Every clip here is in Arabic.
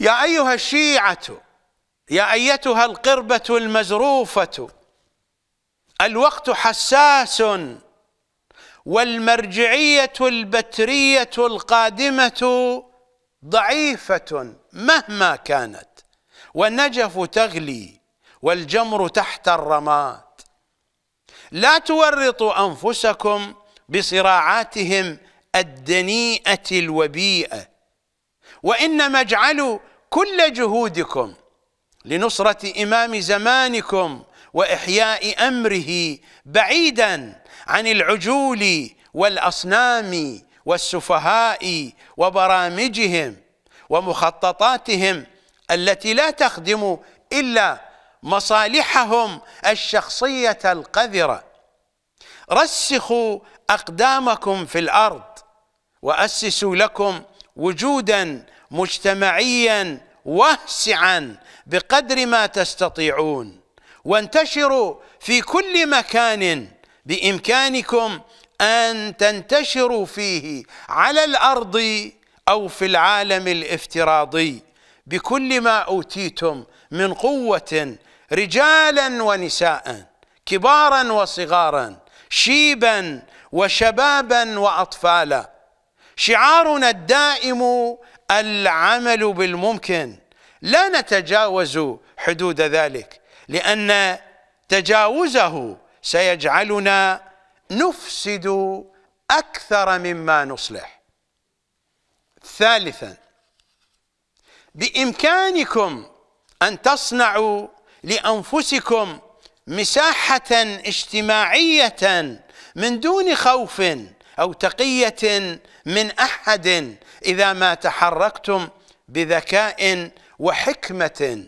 يا أيها الشيعة يا أيتها القربة المزروفة الوقت حساس والمرجعية البترية القادمة ضعيفة مهما كانت والنجف تغلي والجمر تحت الرماد لا تورطوا أنفسكم بصراعاتهم الدنيئة الوبيئة وإنما اجعلوا كل جهودكم لنصرة إمام زمانكم وإحياء أمره بعيدا عن العجول والأصنام والسفهاء وبرامجهم ومخططاتهم التي لا تخدم إلا مصالحهم الشخصية القذرة رسخوا أقدامكم في الأرض وأسسوا لكم وجودا مجتمعيا واسعا بقدر ما تستطيعون وانتشروا في كل مكان بامكانكم ان تنتشروا فيه على الارض او في العالم الافتراضي بكل ما اوتيتم من قوه رجالا ونساء كبارا وصغارا شيبا وشبابا واطفالا شعارنا الدائم العمل بالممكن لا نتجاوز حدود ذلك لأن تجاوزه سيجعلنا نفسد أكثر مما نصلح ثالثا بإمكانكم أن تصنعوا لأنفسكم مساحة اجتماعية من دون خوف أو تقية من أحد إذا ما تحركتم بذكاء وحكمة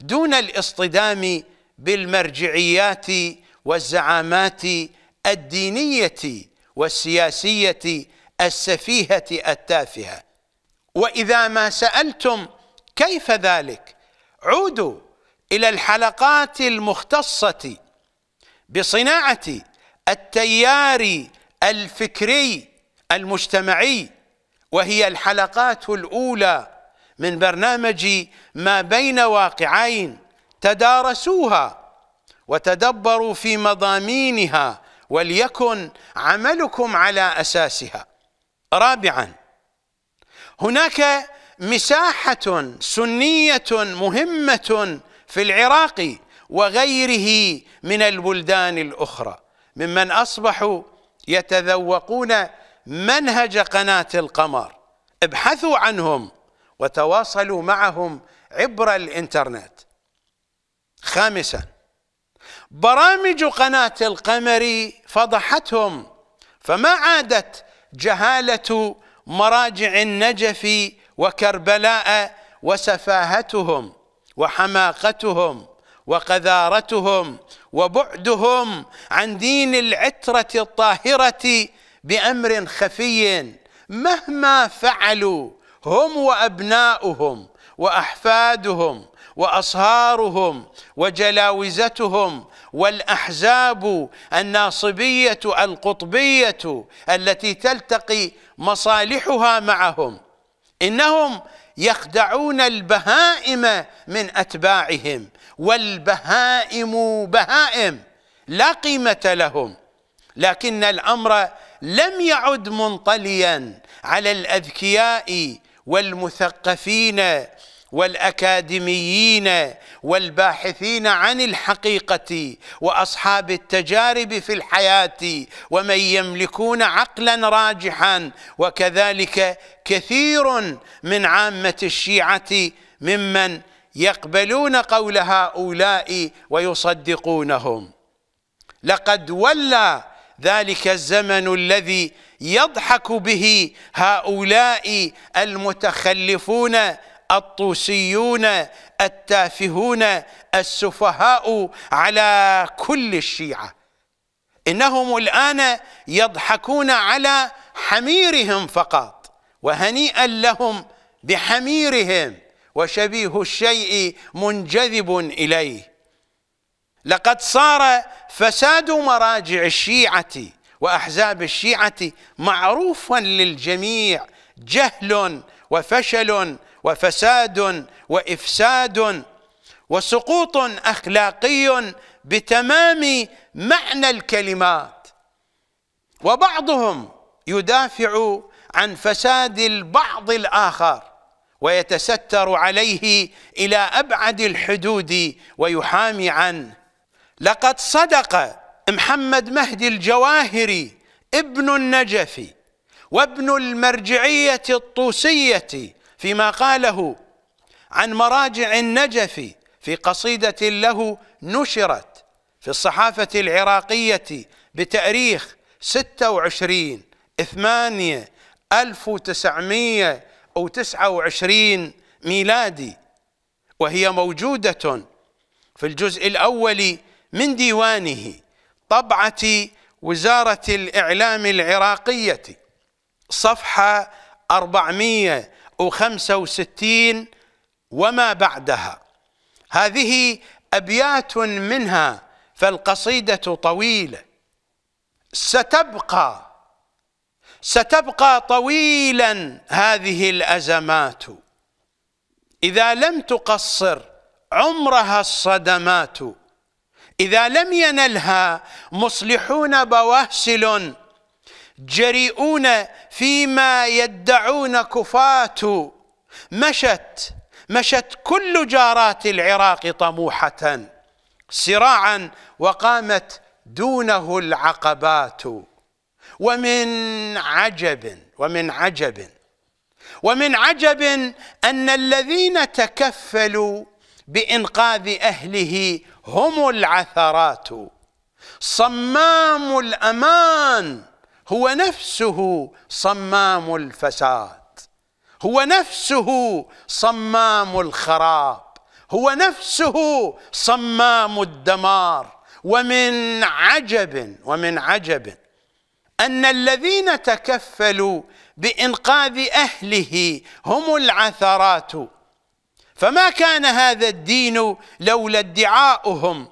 دون الاصطدام بالمرجعيات والزعامات الدينية والسياسية السفيهة التافهة وإذا ما سألتم كيف ذلك عودوا إلى الحلقات المختصة بصناعة التيار الفكري المجتمعي وهي الحلقات الأولى من برنامج ما بين واقعين تدارسوها وتدبروا في مضامينها وليكن عملكم على أساسها رابعا هناك مساحة سنية مهمة في العراق وغيره من البلدان الأخرى ممن أصبحوا يتذوقون منهج قناة القمر ابحثوا عنهم وتواصلوا معهم عبر الانترنت خامسا برامج قناة القمر فضحتهم فما عادت جهالة مراجع النجف وكربلاء وسفاهتهم وحماقتهم وقذارتهم وبعدهم عن دين العترة الطاهرة بأمر خفي مهما فعلوا هم وأبناؤهم وأحفادهم واصهارهم وجلاوزتهم والاحزاب الناصبيه القطبيه التي تلتقي مصالحها معهم انهم يخدعون البهائم من اتباعهم والبهائم بهائم لا قيمة لهم لكن الأمر لم يعد منطليا على الأذكياء والمثقفين والأكاديميين والباحثين عن الحقيقة وأصحاب التجارب في الحياة ومن يملكون عقلا راجحا وكذلك كثير من عامة الشيعة ممن يقبلون قول هؤلاء ويصدقونهم لقد ولى ذلك الزمن الذي يضحك به هؤلاء المتخلفون الطوسيون التافهون السفهاء على كل الشيعة إنهم الآن يضحكون على حميرهم فقط وهنيئا لهم بحميرهم وشبيه الشيء منجذب إليه لقد صار فساد مراجع الشيعة وأحزاب الشيعة معروفا للجميع جهل وفشل وفساد وإفساد وسقوط أخلاقي بتمام معنى الكلمات وبعضهم يدافع عن فساد البعض الآخر ويتستر عليه إلى أبعد الحدود ويحامي عنه لقد صدق محمد مهدي الجواهري ابن النجف وابن المرجعية الطوسية فيما قاله عن مراجع النجف في قصيدة له نشرت في الصحافة العراقية بتاريخ 26 8 1900 أو تسعة وعشرين ميلادي وهي موجودة في الجزء الأول من ديوانه طبعة وزارة الإعلام العراقية صفحة 465 وما بعدها هذه أبيات منها فالقصيدة طويلة ستبقى ستبقى طويلا هذه الازمات اذا لم تقصر عمرها الصدمات اذا لم ينلها مصلحون بواسل جريئون فيما يدعون كفاة مشت مشت كل جارات العراق طموحة سراعا وقامت دونه العقبات ومن عجب ومن عجب ومن عجب أن الذين تكفلوا بإنقاذ أهله هم العثرات صمام الأمان هو نفسه صمام الفساد هو نفسه صمام الخراب هو نفسه صمام الدمار ومن عجب ومن عجب أن الذين تكفلوا بإنقاذ أهله هم العثرات فما كان هذا الدين لولا ادعاؤهم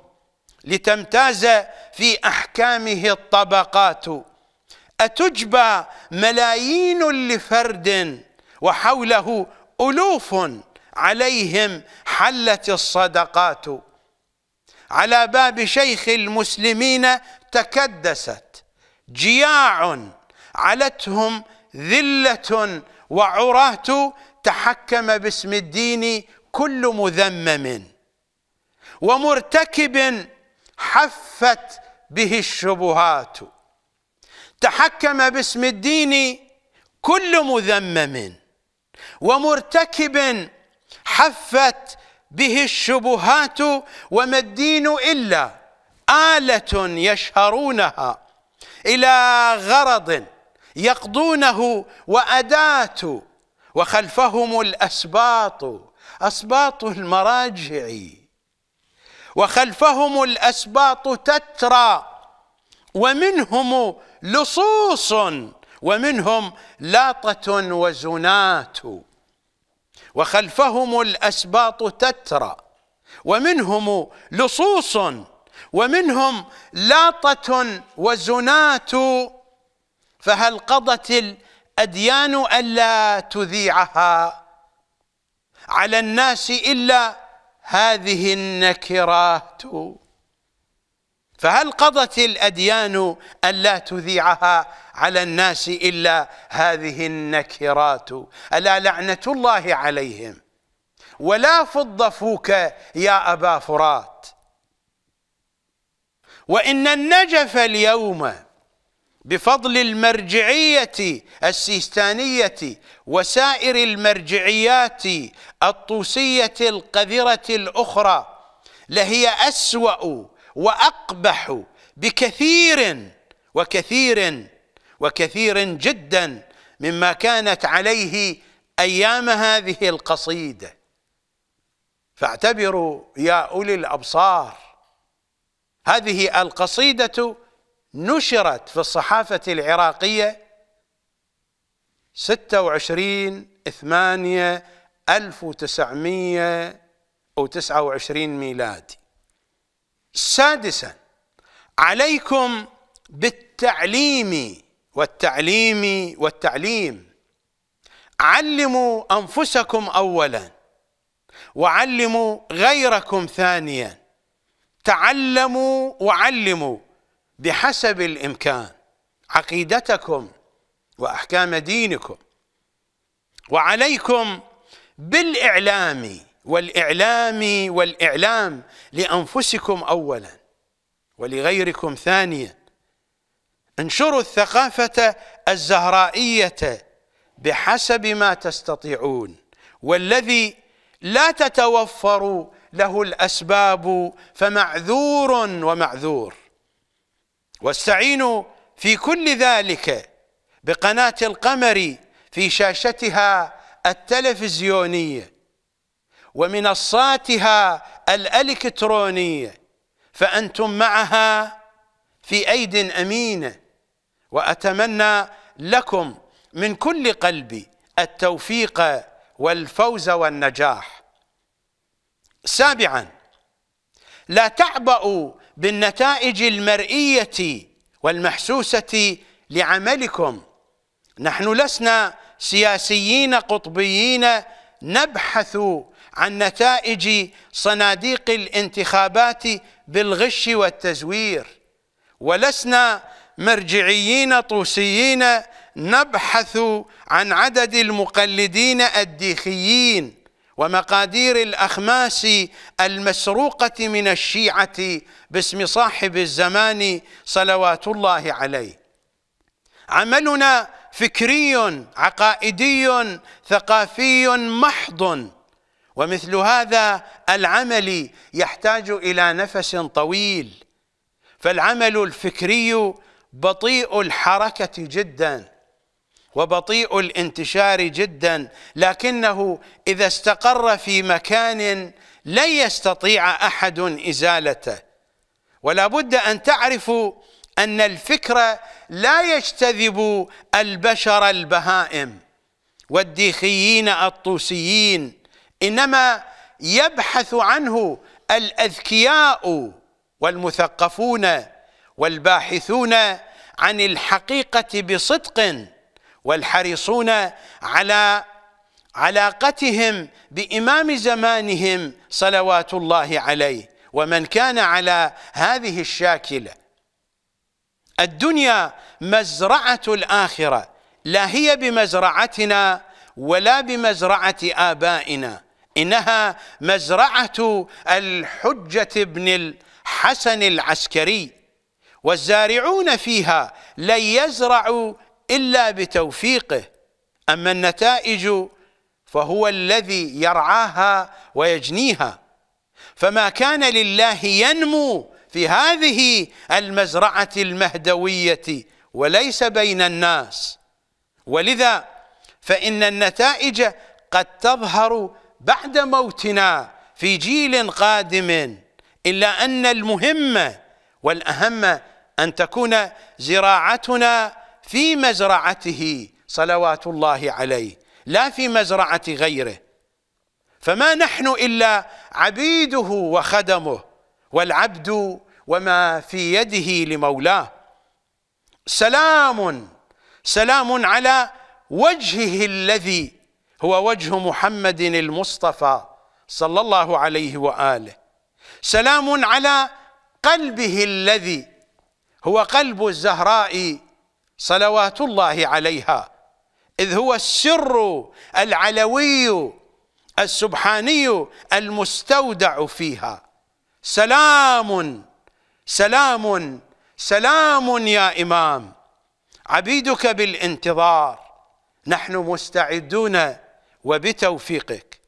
لتمتاز في أحكامه الطبقات أتجبى ملايين لفرد وحوله ألوف عليهم حلت الصدقات على باب شيخ المسلمين تكدست جياع علتهم ذلة وعراة تحكم باسم الدين كل مذمم ومرتكب حفت به الشبهات تحكم باسم الدين كل مذمم ومرتكب حفت به الشبهات وما الدين إلا آلة يشهرونها إلى غرض يقضونه وأداة وخلفهم الأسباط أسباط المراجع وخلفهم الأسباط تترى ومنهم لصوص ومنهم لاطة وزنات وخلفهم الأسباط تترى ومنهم لصوص ومنهم لاطة وزناة فهل قضت الأديان ألا تذيعها على الناس إلا هذه النكرات فهل قضت الأديان ألا تذيعها على الناس إلا هذه النكرات ألا لعنة الله عليهم ولا فض فوك يا أبا فرات وإن النجف اليوم بفضل المرجعية السيستانية وسائر المرجعيات الطوسية القذرة الأخرى لهي أسوأ وأقبح بكثير وكثير وكثير جدا مما كانت عليه أيام هذه القصيدة فاعتبروا يا أولي الأبصار هذه القصيدة نشرت في الصحافة العراقية 26 8 1929 ميلادي سادسا عليكم بالتعليم والتعليم والتعليم علموا أنفسكم أولا وعلموا غيركم ثانيا تعلموا وعلموا بحسب الإمكان عقيدتكم وأحكام دينكم وعليكم بالإعلام والإعلام والإعلام لأنفسكم أولا ولغيركم ثانيا انشروا الثقافة الزهرائية بحسب ما تستطيعون والذي لا تتوفر له الأسباب فمعذور ومعذور واستعينوا في كل ذلك بقناة القمر في شاشتها التلفزيونية ومنصاتها الإلكترونية فأنتم معها في أيد أمينة وأتمنى لكم من كل قلبي التوفيق والفوز والنجاح سابعا لا تعبأوا بالنتائج المرئية والمحسوسة لعملكم نحن لسنا سياسيين قطبيين نبحث عن نتائج صناديق الانتخابات بالغش والتزوير ولسنا مرجعيين طوسيين نبحث عن عدد المقلدين الديخيين ومقادير الأخماس المسروقة من الشيعة باسم صاحب الزمان صلوات الله عليه عملنا فكري عقائدي ثقافي محض ومثل هذا العمل يحتاج إلى نفس طويل فالعمل الفكري بطيء الحركة جدا وبطيء الانتشار جدا لكنه اذا استقر في مكان لن يستطيع احد ازالته ولا بد ان تعرفوا ان الفكر لا يجتذب البشر البهائم والديخيين الطوسيين انما يبحث عنه الاذكياء والمثقفون والباحثون عن الحقيقه بصدق والحريصون على علاقتهم بإمام زمانهم صلوات الله عليه ومن كان على هذه الشاكلة الدنيا مزرعة الآخرة لا هي بمزرعتنا ولا بمزرعة آبائنا إنها مزرعة الحجة بن الحسن العسكري والزارعون فيها لن يزرعوا إلا بتوفيقه أما النتائج فهو الذي يرعاها ويجنيها فما كان لله ينمو في هذه المزرعة المهدوية وليس بين الناس ولذا فإن النتائج قد تظهر بعد موتنا في جيل قادم إلا أن المهمة والأهم أن تكون زراعتنا في مزرعته صلوات الله عليه لا في مزرعة غيره فما نحن إلا عبيده وخدمه والعبد وما في يده لمولاه سلام سلام على وجهه الذي هو وجه محمد المصطفى صلى الله عليه وآله سلام على قلبه الذي هو قلب الزهراء صلوات الله عليها إذ هو السر العلوي السبحاني المستودع فيها سلام سلام سلام يا إمام عبيدك بالانتظار نحن مستعدون وبتوفيقك